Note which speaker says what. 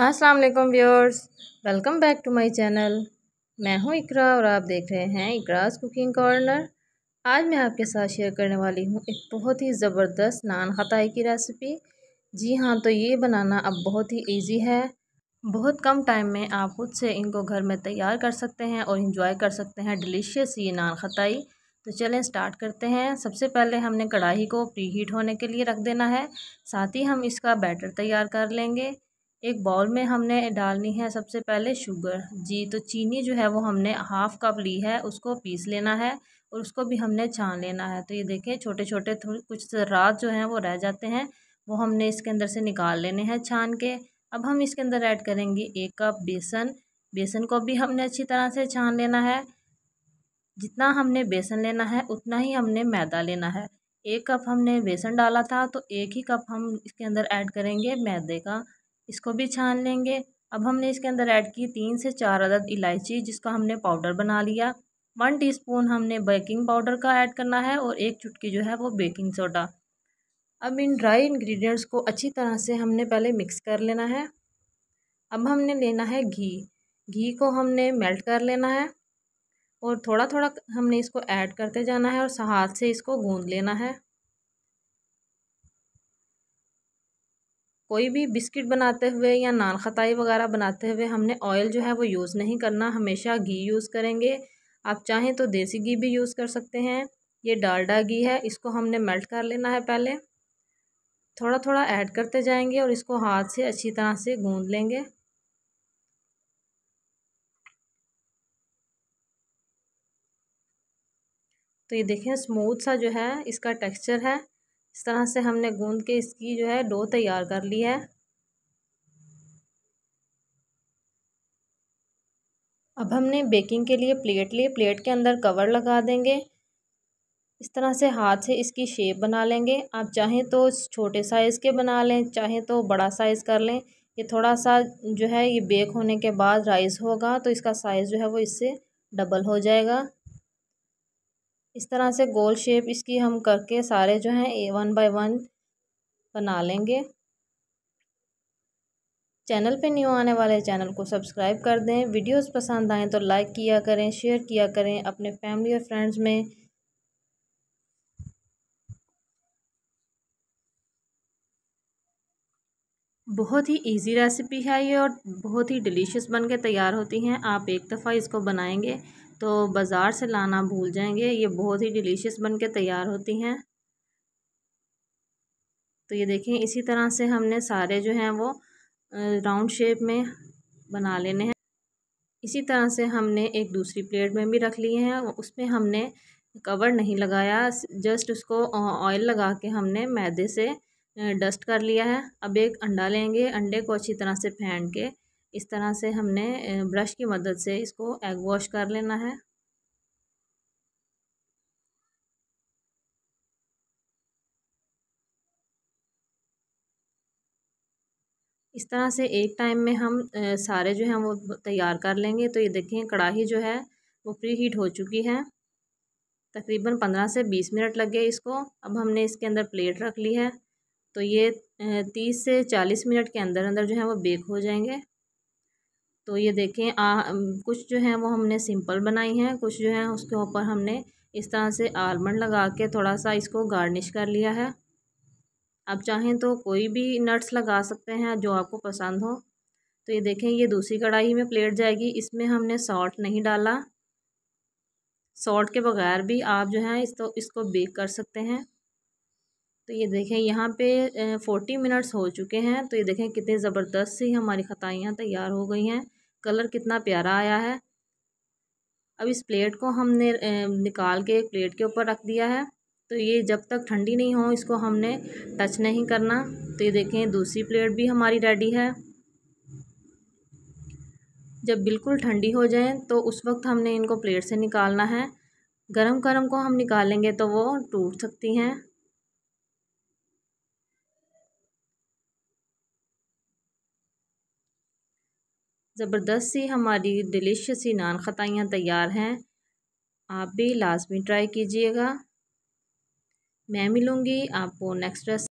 Speaker 1: अस्सलाम वालेकुम viewers welcome back to my channel मैं हूं इकरा और आप देख रहे हैं इकराज कुकिंग कॉर्नर आज मैं आपके साथ शेयर करने वाली हूं एक बहुत ही ज़बरदस्त नान खताई की रेसिपी जी हां तो ये बनाना अब बहुत ही इजी है बहुत कम टाइम में आप खुद से इनको घर में तैयार कर सकते हैं और इंजॉय कर सकते हैं डिलीशियस ये नान खताई तो चलें स्टार्ट करते हैं सबसे पहले हमने कढ़ाई को प्री हीट होने के लिए रख देना है साथ ही हम इसका बैटर तैयार कर लेंगे एक बाउल में हमने डालनी है सबसे पहले शुगर जी तो चीनी जो है वो हमने हाफ़ कप ली है उसको पीस लेना है और उसको भी हमने छान लेना है तो ये देखें छोटे छोटे कुछ रात जो हैं वो रह जाते हैं वो हमने इसके अंदर से निकाल लेने हैं छान के अब हम इसके अंदर ऐड करेंगे एक कप बेसन बेसन को भी हमने अच्छी तरह से छान लेना है जितना हमने बेसन लेना है उतना ही हमने मैदा लेना है एक कप हमने बेसन डाला था तो एक ही कप हम इसके अंदर ऐड करेंगे मैदे का इसको भी छान लेंगे अब हमने इसके अंदर ऐड की तीन से चार अदद इलायची जिसका हमने पाउडर बना लिया वन टीस्पून हमने बेकिंग पाउडर का ऐड करना है और एक चुटकी जो है वो बेकिंग सोडा अब इन ड्राई इंग्रेडिएंट्स को अच्छी तरह से हमने पहले मिक्स कर लेना है अब हमने लेना है घी घी को हमने मेल्ट कर लेना है और थोड़ा थोड़ा हमने इसको ऐड करते जाना है और हाथ से इसको गूँध लेना है कोई भी बिस्किट बनाते हुए या नान खताई वगैरह बनाते हुए हमने ऑयल जो है वो यूज़ नहीं करना हमेशा घी यूज़ करेंगे आप चाहें तो देसी घी भी यूज़ कर सकते हैं ये डालडा घी है इसको हमने मेल्ट कर लेना है पहले थोड़ा थोड़ा ऐड करते जाएंगे और इसको हाथ से अच्छी तरह से गूंद लेंगे तो ये देखें स्मूथ सा जो है इसका टेक्सचर है इस तरह से हमने गूंद के इसकी जो है डो तैयार कर ली है अब हमने बेकिंग के लिए प्लेट लिए प्लेट के अंदर कवर लगा देंगे इस तरह से हाथ से इसकी शेप बना लेंगे आप चाहें तो छोटे साइज़ के बना लें चाहें तो बड़ा साइज़ कर लें ये थोड़ा सा जो है ये बेक होने के बाद राइस होगा तो इसका साइज़ जो है वो इससे डबल हो जाएगा इस तरह से गोल शेप इसकी हम करके सारे जो हैं ए वन बाई वन बना लेंगे चैनल पे न्यू आने वाले चैनल को सब्सक्राइब कर दें वीडियोस पसंद आएँ तो लाइक किया करें शेयर किया करें अपने फैमिली और फ्रेंड्स में बहुत ही इजी रेसिपी है ये और बहुत ही डिलीशियस बन के तैयार होती हैं आप एक दफ़ा इसको बनाएंगे तो बाज़ार से लाना भूल जाएंगे ये बहुत ही डिलीशियस बन के तैयार होती हैं तो ये देखें इसी तरह से हमने सारे जो हैं वो राउंड शेप में बना लेने हैं इसी तरह से हमने एक दूसरी प्लेट में भी रख लिए हैं उसमें हमने कवर नहीं लगाया जस्ट उसको ऑयल लगा के हमने मैदे से डस्ट कर लिया है अब एक अंडा लेंगे अंडे को अच्छी तरह से फेंट के इस तरह से हमने ब्रश की मदद से इसको एग वॉश कर लेना है इस तरह से एक टाइम में हम सारे जो हैं वो तैयार कर लेंगे तो ये देखें कढ़ाही जो है वो प्री हीट हो चुकी है तकरीबन पंद्रह से बीस मिनट लग गए इसको अब हमने इसके अंदर प्लेट रख ली है तो ये तीस से चालीस मिनट के अंदर अंदर जो है वो बेक हो जाएंगे तो ये देखें आ, कुछ जो है वो हमने सिंपल बनाई हैं कुछ जो है उसके ऊपर हमने इस तरह से आलमंड लगा के थोड़ा सा इसको गार्निश कर लिया है आप चाहें तो कोई भी नट्स लगा सकते हैं जो आपको पसंद हो तो ये देखें ये दूसरी कढ़ाई में प्लेट जाएगी इसमें हमने सॉल्ट नहीं डाला सॉल्ट के बगैर भी आप जो है इस तो इसको बेक कर सकते हैं तो ये देखें यहाँ पे फ़ोर्टी मिनट्स हो चुके हैं तो ये देखें कितनी ज़बरदस्त सी हमारी खताइयाँ तैयार हो गई हैं कलर कितना प्यारा आया है अब इस प्लेट को हमने निकाल के एक प्लेट के ऊपर रख दिया है तो ये जब तक ठंडी नहीं हो इसको हमने टच नहीं करना तो ये देखें दूसरी प्लेट भी हमारी रेडी है जब बिल्कुल ठंडी हो जाए तो उस वक्त हमने इनको प्लेट से निकालना है गरम गरम को हम निकालेंगे तो वो टूट सकती हैं ज़बरदस्त सी हमारी डिलिशियस सी नान खताइयाँ तैयार हैं आप भी लाजमी ट्राई कीजिएगा मैं मिलूँगी आपको नेक्स्ट रेस